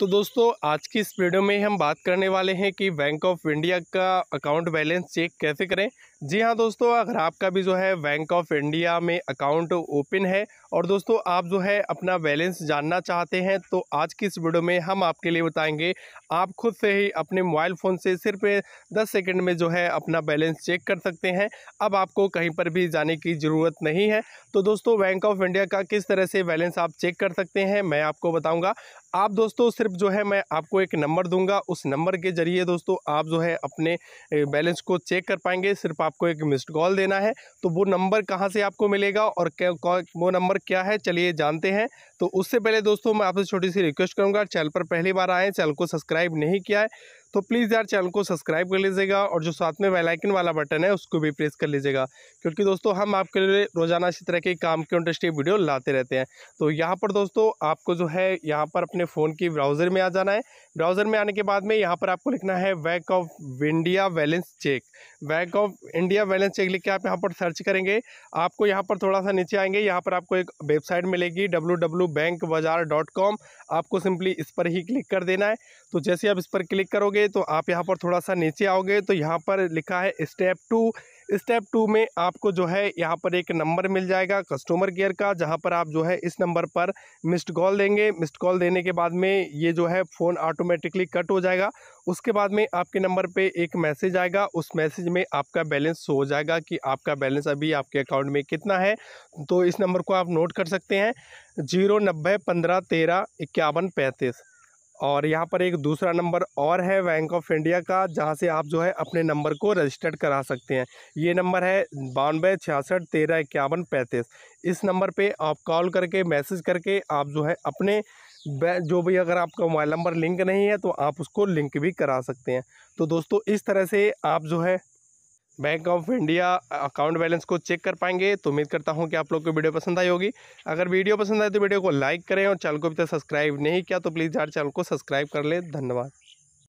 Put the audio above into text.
तो दोस्तों आज की इस वीडियो में हम बात करने वाले हैं कि बैंक ऑफ इंडिया का अकाउंट बैलेंस चेक कैसे करें जी हाँ दोस्तों अगर आपका भी जो है बैंक ऑफ इंडिया में अकाउंट ओपन है और दोस्तों आप जो है अपना बैलेंस जानना चाहते हैं तो आज की इस वीडियो में हम आपके लिए बताएंगे आप खुद से ही अपने मोबाइल फ़ोन से सिर्फ दस सेकेंड में जो है अपना बैलेंस चेक कर सकते हैं अब आपको कहीं पर भी जाने की ज़रूरत नहीं है तो दोस्तों बैंक ऑफ इंडिया का किस तरह से बैलेंस आप चेक कर सकते हैं मैं आपको बताऊँगा आप दोस्तों सिर्फ जो है मैं आपको एक नंबर दूंगा उस नंबर के ज़रिए दोस्तों आप जो है अपने बैलेंस को चेक कर पाएंगे सिर्फ आपको एक मिस्ड कॉल देना है तो वो नंबर कहाँ से आपको मिलेगा और क्या वो नंबर क्या है चलिए जानते हैं तो उससे पहले दोस्तों मैं आपसे छोटी सी रिक्वेस्ट करूंगा चैनल पर पहली बार आएँ चैनल को सब्सक्राइब नहीं किया है तो प्लीज़ यार चैनल को सब्सक्राइब कर लीजिएगा और जो साथ में वेलाइकन वाला बटन है उसको भी प्रेस कर लीजिएगा क्योंकि दोस्तों हम आपके लिए रोज़ाना इसी तरह के काम के इंटरेस्टिंग वीडियो लाते रहते हैं तो यहाँ पर दोस्तों आपको जो है यहाँ पर अपने फ़ोन की ब्राउज़र में आ जाना है ब्राउज़र में आने के बाद में यहाँ पर आपको लिखना है वैक of India balance check वैक of India balance check लिख के आप यहाँ पर सर्च करेंगे आपको यहाँ पर थोड़ा सा नीचे आएंगे यहाँ पर आपको एक वेबसाइट मिलेगी W bank bazaar dot com आपको सिंपली इस पर ही क्लिक कर देना है तो जैसे आप इस पर क्लिक करोगे तो आप यहाँ पर थोड़ा सा नीचे आओगे तो यहाँ पर लिखा है स्टेप टू स्टेप टू में आपको जो है यहाँ पर एक नंबर मिल जाएगा कस्टमर केयर का जहाँ पर आप जो है इस नंबर पर मिस्ड कॉल देंगे मिस्ड कॉल देने के बाद में ये जो है फ़ोन ऑटोमेटिकली कट हो जाएगा उसके बाद में आपके नंबर पे एक मैसेज आएगा उस मैसेज में आपका बैलेंस हो जाएगा कि आपका बैलेंस अभी आपके अकाउंट में कितना है तो इस नंबर को आप नोट कर सकते हैं जीरो नब्बे पंद्रह तेरह इक्यावन पैंतीस और यहाँ पर एक दूसरा नंबर और है बैंक ऑफ इंडिया का जहाँ से आप जो है अपने नंबर को रजिस्टर्ड करा सकते हैं ये नंबर है बानवे छियासठ तेरह इक्यावन पैंतीस इस नंबर पे आप कॉल करके मैसेज करके आप जो है अपने जो भी अगर आपका मोबाइल नंबर लिंक नहीं है तो आप उसको लिंक भी करा सकते हैं तो दोस्तों इस तरह से आप जो है bank of India account balance को चेक कर पाएंगे तो उम्मीद करता हूँ कि आप लोग को वीडियो पसंद आई होगी अगर वीडियो पसंद आए तो वीडियो को लाइक करें और चैनल को अभी तक सब्सक्राइब नहीं किया तो प्लीज़ यार चैनल को सब्सक्राइब कर लें धन्यवाद